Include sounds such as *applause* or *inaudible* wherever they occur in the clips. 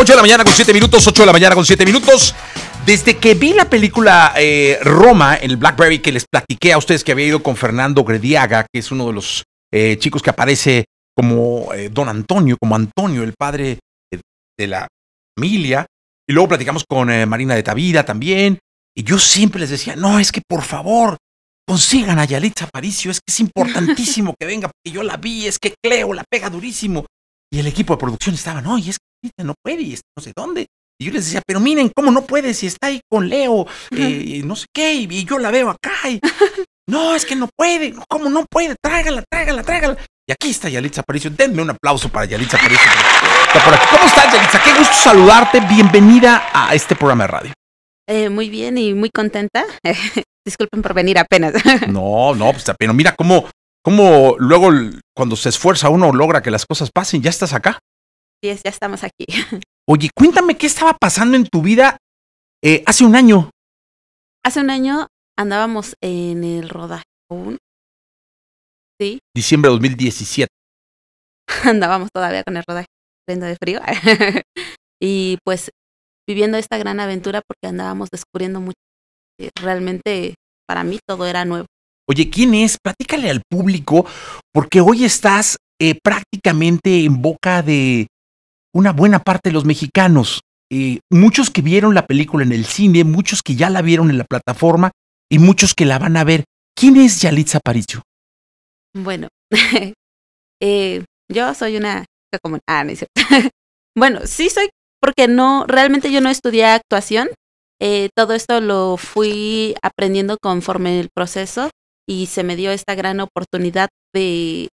8 de la mañana con 7 minutos, 8 de la mañana con 7 minutos. Desde que vi la película eh, Roma, el Blackberry, que les platiqué a ustedes que había ido con Fernando Grediaga, que es uno de los eh, chicos que aparece como eh, Don Antonio, como Antonio, el padre de la familia. Y luego platicamos con Marina de Tavira también. Y yo siempre les decía, no, es que por favor, consigan a Yalitza Aparicio, es que es importantísimo que venga, porque yo la vi, es que Cleo la pega durísimo. Y el equipo de producción estaba, no, y es Dice, no puede y este, no sé dónde. Y yo les decía, pero miren, ¿cómo no puede si está ahí con Leo? Eh, y no sé qué, y, yo la veo acá. Y, *laughs* no, es que no puede, ¿cómo no puede? Tráigala, tráigala, tráigala. Y aquí está Yalitza Aparicio. Denme un aplauso para Yalitza Aparicio. ¿Cómo estás, Yalitza? Qué gusto saludarte. Bienvenida a este programa de radio. Eh, muy bien y muy contenta. *laughs* Disculpen por venir apenas. *laughs* no, no, pues apenas. Mira cómo, cómo luego cuando se esfuerza uno logra que las cosas pasen. Ya estás acá ya estamos aquí. *laughs* Oye, cuéntame qué estaba pasando en tu vida eh, hace un año. Hace un año andábamos en el rodaje Sí. Diciembre de 2017. *laughs* Andábamos todavía con el rodaje, prendo de frío. *laughs* y pues viviendo esta gran aventura porque andábamos descubriendo mucho. Realmente para mí todo era nuevo. Oye, ¿quién es? Platícale al público, porque hoy estás eh, prácticamente en boca de una buena parte de los mexicanos. Eh, muchos que vieron la película en el cine, muchos que ya la vieron en la plataforma y muchos que la van a ver. ¿Quién es Yalitza Aparicio? Bueno, *laughs* eh, yo soy una... ah, no es cierto. *laughs* bueno, sí soy porque no, realmente yo no estudié actuación. Eh, todo esto lo fui aprendiendo conforme el proceso y se me dio esta gran oportunidad de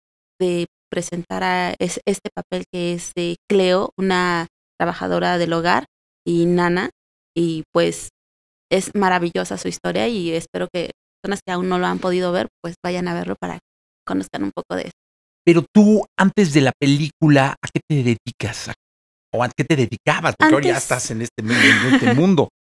presentara es, este papel que es Cleo, una trabajadora del hogar, y Nana, y pues es maravillosa su historia y espero que personas que aún no lo han podido ver, pues vayan a verlo para que conozcan un poco de eso. Pero tú, antes de la película, ¿a qué te dedicas? ¿O a qué te dedicabas? Porque ahora ya estás en este, este mundo. *laughs*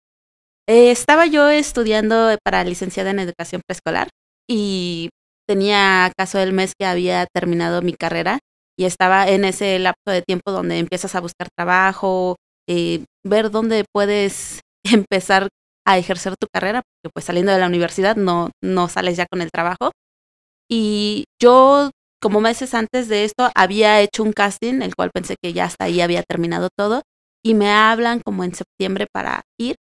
Eh, estaba yo estudiando para licenciada en educación preescolar y tenía caso del mes que había terminado mi carrera y estaba en ese lapso de tiempo donde empiezas a buscar trabajo, eh, ver dónde puedes *laughs* empezar a ejercer tu carrera, porque pues saliendo de la universidad no, no sales ya con el trabajo. Y yo, como meses antes de esto, había hecho un casting, el cual pensé que ya hasta ahí había terminado todo, y me hablan como en septiembre para ir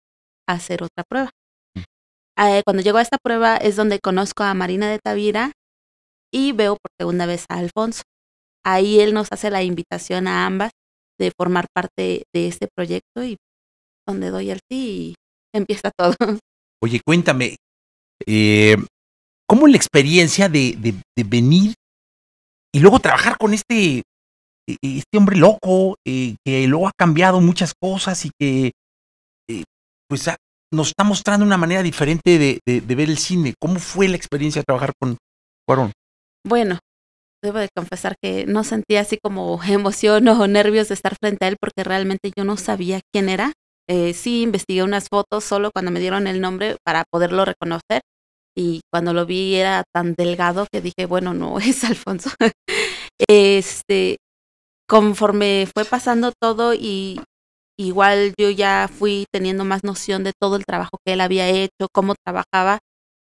a hacer otra prueba. Ah, eh, cuando llego a esta prueba es donde conozco a Marina de Tavira y veo por segunda vez a Alfonso. Ahí él nos hace la invitación a ambas de formar parte de este proyecto y donde doy el sí y empieza *laughs* todo. Oye, cuéntame, eh, ¿cómo la experiencia de, de, venir y luego trabajar con este, e, e, este hombre loco eh, que luego ha cambiado muchas cosas y que eh, pues ha, nos está mostrando una manera diferente de, ver el cine. ¿Cómo fue la experiencia de trabajar con Cuarón? Bueno, debo de confesar que no sentía así como emoción o nervios de estar frente a él porque realmente yo no sabía quién era. Eh, sí, investigué unas fotos solo cuando me dieron el nombre para poderlo reconocer y cuando lo vi era tan delgado que dije, bueno, no *laughs* es Alfonso. *laughs* este, conforme fue pasando todo y Igual yo ya fui teniendo más noción de todo el trabajo que él había hecho, cómo trabajaba,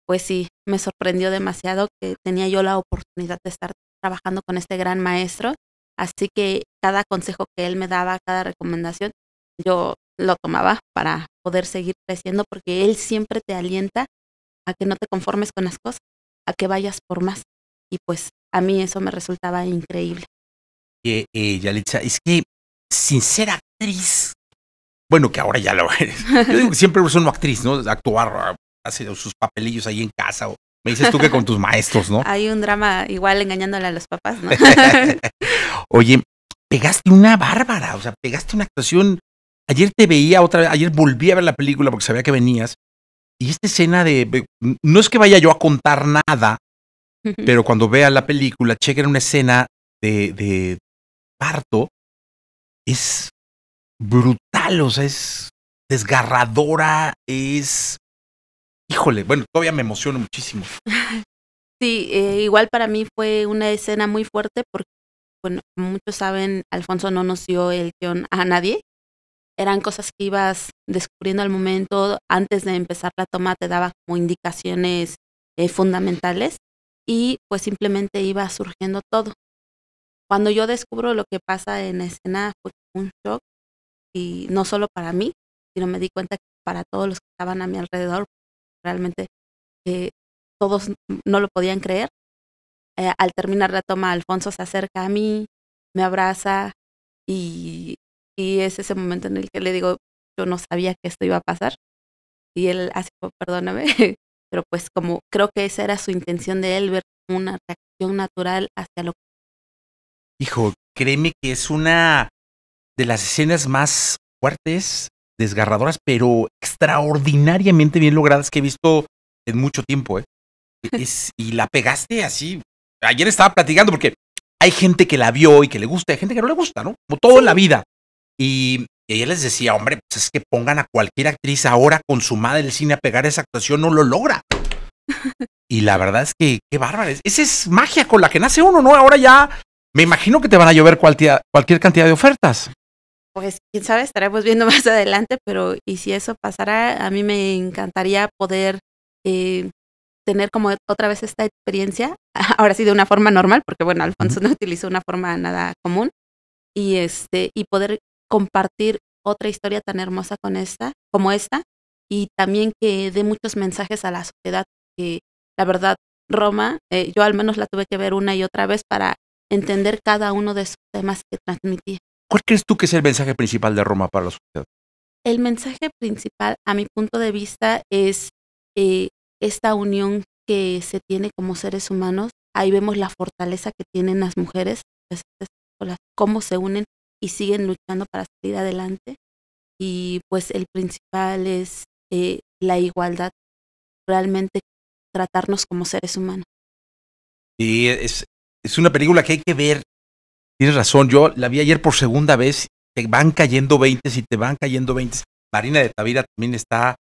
pues sí, me sorprendió demasiado que tenía yo la oportunidad de estar trabajando con este gran maestro. Así que cada consejo que él me daba, cada recomendación, yo lo tomaba para poder seguir creciendo porque él siempre te alienta a que no te conformes con las cosas, a que vayas por más. Y pues a mí eso me resultaba increíble. Eh, ya es que sin actriz, bueno, que ahora ya lo eres. Yo digo que siempre eres una actriz, ¿no? Actuar, hacer sus papelillos ahí en casa. me dices tú que con tus maestros, ¿no? Hay un drama igual engañándole a los papás, ¿no? *laughs* Oye, pegaste una bárbara, o sea, pegaste una actuación. Ayer te veía otra vez, ayer volví a ver la película porque sabía que venías. Y esta escena de. No es que vaya yo a contar nada, pero cuando vea la película, en una escena de, de parto. Es brutal, o sea, es desgarradora, es... Híjole, bueno, todavía me emociono muchísimo. *laughs* Sí, eh, igual para mí fue una escena muy fuerte porque, bueno, como muchos saben, Alfonso no nos dio el guión a nadie. Eran cosas que ibas descubriendo al momento, antes de empezar la toma te daba como indicaciones eh, fundamentales y pues simplemente iba surgiendo todo. Cuando yo descubro lo que pasa en escena fue un shock y no solo para mí, sino me di cuenta que para todos los que estaban a mi alrededor, realmente eh, todos no lo podían creer. Eh, al terminar la toma, Alfonso se acerca a mí, me abraza y, es ese momento en el que le digo, yo no sabía que esto iba a pasar. Y él hace perdóname, *laughs* pero pues como creo que esa era su intención de él, ver una reacción natural hacia lo que... Hijo, créeme que es una de las escenas más fuertes, desgarradoras, pero extraordinariamente bien logradas que he visto en mucho tiempo. ¿eh? *laughs* y la pegaste así. Ayer estaba platicando porque hay gente que la vio y que le gusta, hay gente que no le gusta, ¿no? Como todo en la vida. Y, ayer les decía, hombre, pues es que pongan a cualquier actriz ahora con su consumada el cine a pegar esa actuación, no lo logra. *laughs* Y la verdad es que qué bárbaro. Esa es magia con la que nace uno, ¿no? Ahora ya me imagino que te van a llover cualquier cantidad de ofertas pues quién sabe, estaremos viendo *laughs* más adelante, pero y si eso pasara, a mí me encantaría poder eh, tener como otra vez esta experiencia, *laughs* ahora sí de una forma normal, porque bueno, Alfonso no utilizó una forma nada común, y este, y poder compartir otra historia tan hermosa con esta, como esta, y también que dé muchos mensajes a la sociedad, que la verdad, Roma, eh, yo al menos la tuve que ver una y otra vez para entender cada uno de esos temas que transmitía. ¿Cuál crees tú que es el mensaje principal de Roma para la sociedad? El mensaje principal, a mi punto de vista, es eh, esta unión que se tiene como seres humanos. Ahí vemos la fortaleza que tienen las mujeres, cómo se unen y siguen luchando para salir adelante. Y pues el principal es eh, la igualdad, realmente tratarnos como seres humanos. Y es una película que hay que ver Tienes razón, yo la vi ayer por segunda vez, te van cayendo 20 y te van cayendo 20. Marina de Tavira también está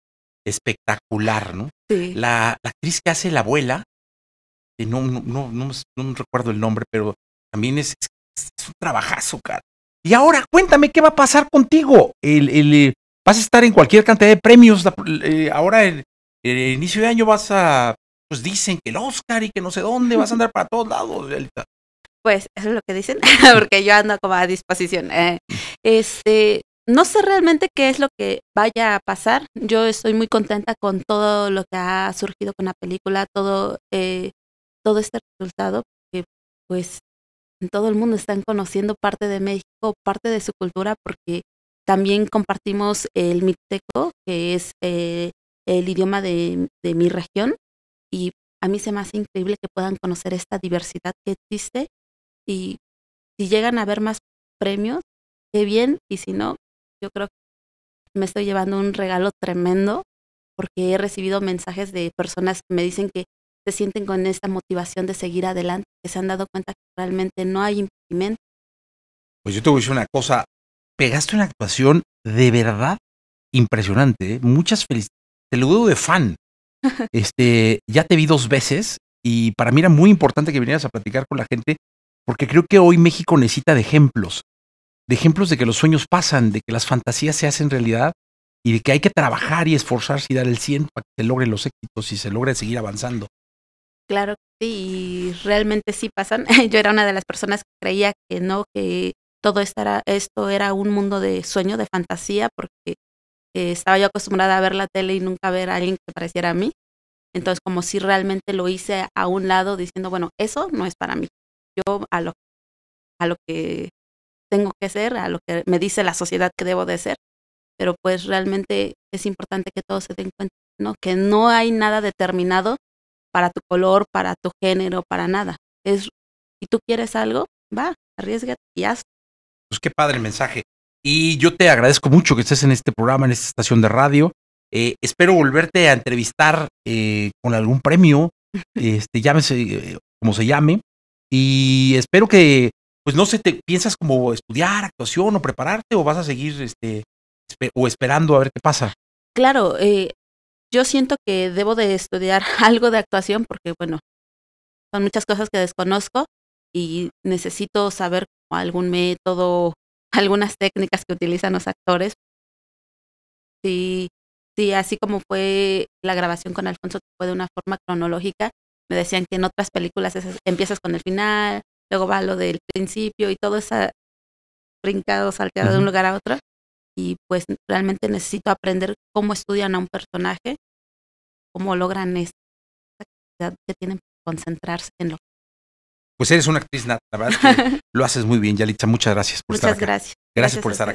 espectacular, ¿no? La, actriz que hace la abuela, no, no, no, recuerdo el nombre, pero también es, un trabajazo, cara. Y ahora, cuéntame qué va a pasar contigo. El, eh, vas a estar en cualquier cantidad de premios. Eh, ahora, en el, inicio de año vas a. Pues dicen que el Oscar y que no sé dónde, vas a andar para todos lados. Pues eso es lo que dicen, *laughs* porque yo ando como a disposición. Eh. este, no sé realmente qué es lo que vaya a pasar. Yo estoy muy contenta con todo lo que ha surgido con la película, todo, eh, todo este resultado, porque pues todo el mundo están conociendo parte de México, parte de su cultura, porque también compartimos el mixteco, que es eh, el idioma de, de mi región, y a mí se me hace increíble que puedan conocer esta diversidad que existe y si llegan a haber más premios, qué bien, y si no, yo creo que me estoy llevando un regalo tremendo porque he recibido mensajes de personas que me dicen que se sienten con esta motivación de seguir adelante, que se han dado cuenta que realmente no hay impedimento. Pues yo te voy a decir una cosa, pegaste una actuación de verdad impresionante, ¿eh? muchas felicidades, te lo digo de fan. *laughs* Este, ya te vi dos veces y para mí era muy importante que vinieras a platicar con la gente porque creo que hoy México necesita de ejemplos, de ejemplos de que los sueños pasan, de que las fantasías se hacen realidad y de que hay que trabajar y esforzarse y dar el 100 para que se logren los éxitos y se logre seguir avanzando. Claro, sí, y realmente sí pasan. *laughs* Yo era una de las personas que creía que no, que todo esto era, esto era un mundo de sueño, de fantasía, porque eh, estaba yo acostumbrada a ver la tele y nunca ver a alguien que pareciera a mí. Entonces, como si realmente lo hice a un lado diciendo, bueno, eso no es para mí yo a lo, a lo que tengo que ser, a lo que me dice la sociedad que debo de ser. Pero pues realmente es importante que todos se den cuenta, ¿no? Que no hay nada determinado para tu color, para tu género, para nada. Es, si tú quieres algo, va, arriesga y hazlo. Pues qué padre el mensaje. Y yo te agradezco mucho que estés en este programa, en esta estación de radio. Eh, espero volverte a entrevistar eh, con algún premio, *laughs* este, llámese eh, como se llame, y espero que, pues no sé, te piensas como estudiar actuación o prepararte o vas a seguir este, o esperando a ver qué pasa. Claro, eh, yo siento que debo de estudiar *laughs* algo de actuación porque, bueno, son muchas cosas que desconozco y necesito saber algún método, *laughs* algunas técnicas que utilizan los actores. Sí, sí, así como fue la grabación con Alfonso, fue de una forma cronológica, me decían que en otras películas empiezas con el final, luego va lo del principio y todo esa brincado, salteado de un lugar a otro. Y pues realmente necesito aprender cómo estudian a un personaje, cómo logran esa capacidad que tienen para concentrarse en lo que pues eres una actriz nata, *laughs* lo haces muy bien, Yalitza. Muchas gracias por muchas estar gracias. Gracias. por estar aquí.